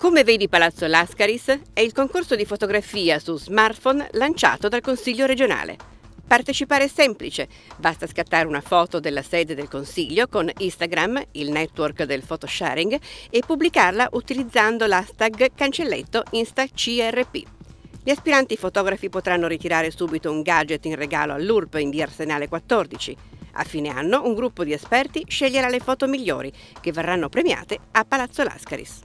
Come vedi Palazzo Lascaris è il concorso di fotografia su smartphone lanciato dal Consiglio regionale. Partecipare è semplice, basta scattare una foto della sede del Consiglio con Instagram, il network del photosharing, e pubblicarla utilizzando l'hashtag cancelletto InstaCRP. Gli aspiranti fotografi potranno ritirare subito un gadget in regalo all'URP in via Arsenale 14. A fine anno un gruppo di esperti sceglierà le foto migliori, che verranno premiate a Palazzo Lascaris.